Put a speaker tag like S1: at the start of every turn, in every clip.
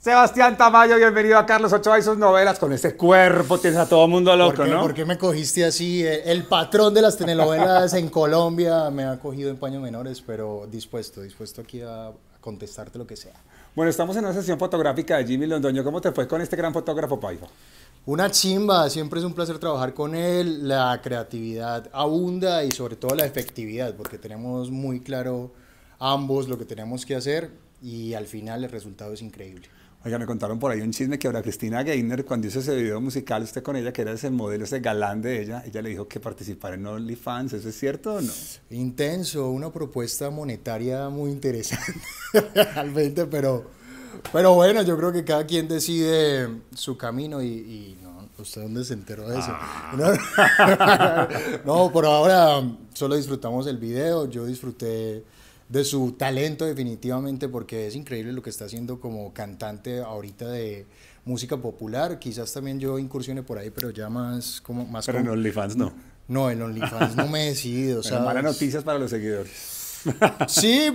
S1: Sebastián Tamayo, bienvenido a Carlos Ochoa y sus novelas. Con ese cuerpo tienes a todo mundo loco, ¿no? ¿Por
S2: qué me cogiste así? Eh, el patrón de las telenovelas en Colombia me ha cogido en paños menores, pero dispuesto, dispuesto aquí a contestarte lo que sea. Bueno, estamos en una sesión fotográfica de Jimmy Londoño. ¿Cómo te fue con este gran fotógrafo, Paiva? Una chimba, siempre es un placer trabajar con él. La creatividad abunda y sobre todo la efectividad, porque tenemos
S1: muy claro ambos lo que tenemos que hacer y al final el resultado es increíble. Oiga, me contaron por ahí un chisme que ahora Cristina Gayner, cuando hizo ese video musical usted con ella, que era ese modelo, ese galán de ella, ella le dijo que participara en OnlyFans. ¿Eso es cierto o no? Intenso,
S2: una propuesta monetaria muy interesante realmente, pero, pero bueno, yo creo que cada quien decide su camino y, no, ¿Usted dónde se enteró de eso? Ah. No, no, por ahora solo disfrutamos el video. Yo disfruté de su talento definitivamente, porque es increíble lo que está haciendo como cantante ahorita de música popular. Quizás también yo incursione por ahí, pero ya más
S1: como... Más pero en OnlyFans no. No, en OnlyFans no me he decidido. malas noticias para los seguidores.
S2: Sí,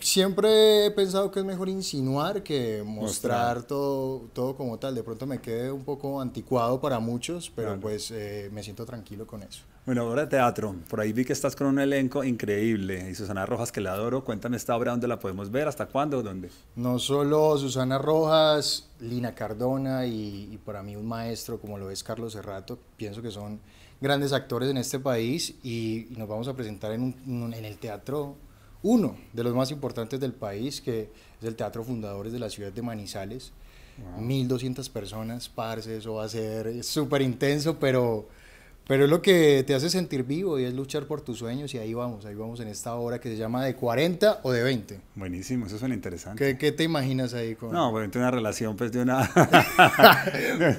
S2: siempre he pensado que es mejor insinuar que mostrar, Todo, todo como tal. De pronto me quedé un poco anticuado para muchos, pero pues eh, me siento tranquilo con eso.
S1: Bueno, obra de teatro. Por ahí vi que estás con un elenco increíble. Y Susana Rojas, que la adoro. Cuéntame esta obra, ¿dónde la podemos ver? ¿Hasta cuándo? ¿Dónde?
S2: No solo Susana Rojas, Lina Cardona y, para mí un maestro como lo es Carlos Serrato. Pienso que son grandes actores en este país y, nos vamos a presentar en, el Teatro uno de los más importantes del país, que es el Teatro Fundadores de la ciudad de Manizales. 1.200 personas, parce, eso va a ser súper intenso, pero pero es lo que te hace sentir vivo y es luchar por tus sueños y ahí vamos, ahí vamos en esta obra que se llama de 40 o de 20. Buenísimo, eso suena interesante. ¿Qué, te imaginas ahí? Con... No, bueno,
S1: pues, una relación pues de una...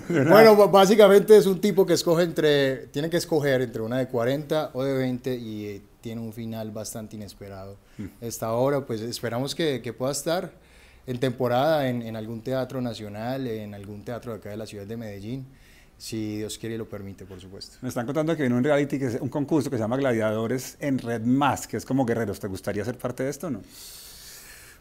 S1: Bueno,
S2: básicamente es un tipo que escoge entre, tiene que escoger entre una de 40 o de 20 y eh, tiene un final bastante inesperado. Mm. Esta obra pues esperamos que, que pueda estar en temporada en, en algún teatro nacional, en algún teatro de acá de la ciudad de Medellín. Si Dios quiere y lo permite, por supuesto.
S1: Me están contando que viene un reality, que es un concurso que se llama Gladiadores en Red Más, que es como guerreros. ¿Te gustaría ser parte de esto o no?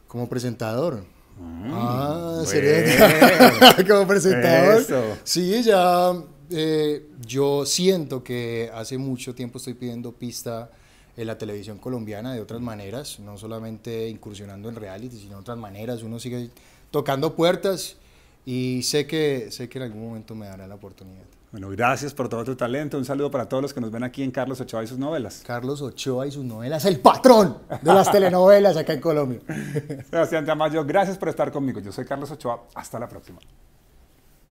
S1: Como presentador. Mm, ah, sería como presentador.
S2: Sí, ya eh, yo siento que hace mucho tiempo estoy pidiendo pista en la televisión colombiana de otras maneras, no solamente incursionando en reality, sino otras maneras. Uno sigue tocando
S1: puertas y sé que, sé que en algún momento me dará la oportunidad. Bueno, gracias por todo tu talento. Un saludo para todos los que nos ven aquí en Carlos Ochoa y sus novelas. Carlos Ochoa y sus novelas, el patrón de las
S2: telenovelas acá en Colombia.
S1: Sebastián Tamayo, gracias por estar conmigo. Yo soy Carlos Ochoa. Hasta la próxima.